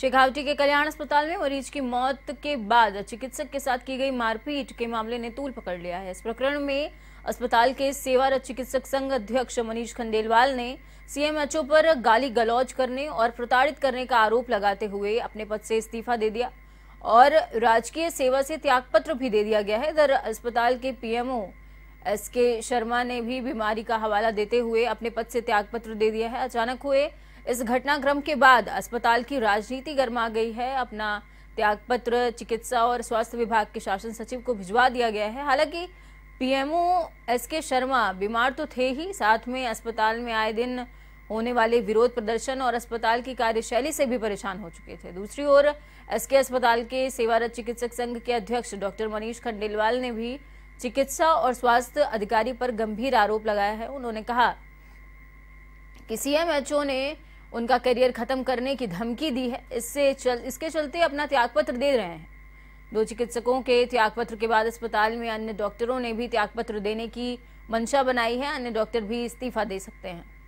शेखावटी के कल्याण अस्पताल में मरीज की मौत के बाद चिकित्सक के साथ की गई मारपीट के मामले ने तूल पकड़ लिया है इस प्रकरण में अस्पताल के सेवार चिकित्सक संघ अध्यक्ष मनीष खंडेलवाल ने सीएमएचओ पर गाली गलौज करने और प्रताड़ित करने का आरोप लगाते हुए अपने पद से इस्तीफा दे दिया और राजकीय सेवा से त्यागपत्र भी दे दिया गया है इधर अस्पताल के पीएमओ एस के शर्मा ने भी बीमारी का हवाला देते हुए अपने पद से त्यागपत्र दे दिया है अचानक हुए इस घटनाक्रम के बाद अस्पताल की राजनीति गर्मा गई है अपना त्यागपत्र चिकित्सा और स्वास्थ्य विभाग के शासन सचिव को भिजवा दिया गया है हालांकि पीएमओ एस के शर्मा बीमार तो थे ही साथ में अस्पताल में आए दिन होने वाले विरोध प्रदर्शन और अस्पताल की कार्यशैली से भी परेशान हो चुके थे दूसरी ओर एसके अस्पताल के सेवारत चिकित्सक संघ के अध्यक्ष डॉक्टर मनीष खंडेलवाल ने भी चिकित्सा और स्वास्थ्य अधिकारी पर गंभीर आरोप लगाया है उन्होंने कहा कि सीएमएचओ ने उनका करियर खत्म करने की धमकी दी है इससे चल इसके चलते अपना त्यागपत्र दे रहे हैं दो चिकित्सकों के त्यागपत्र के बाद अस्पताल में अन्य डॉक्टरों ने भी त्यागपत्र देने की मंशा बनाई है अन्य डॉक्टर भी इस्तीफा दे सकते हैं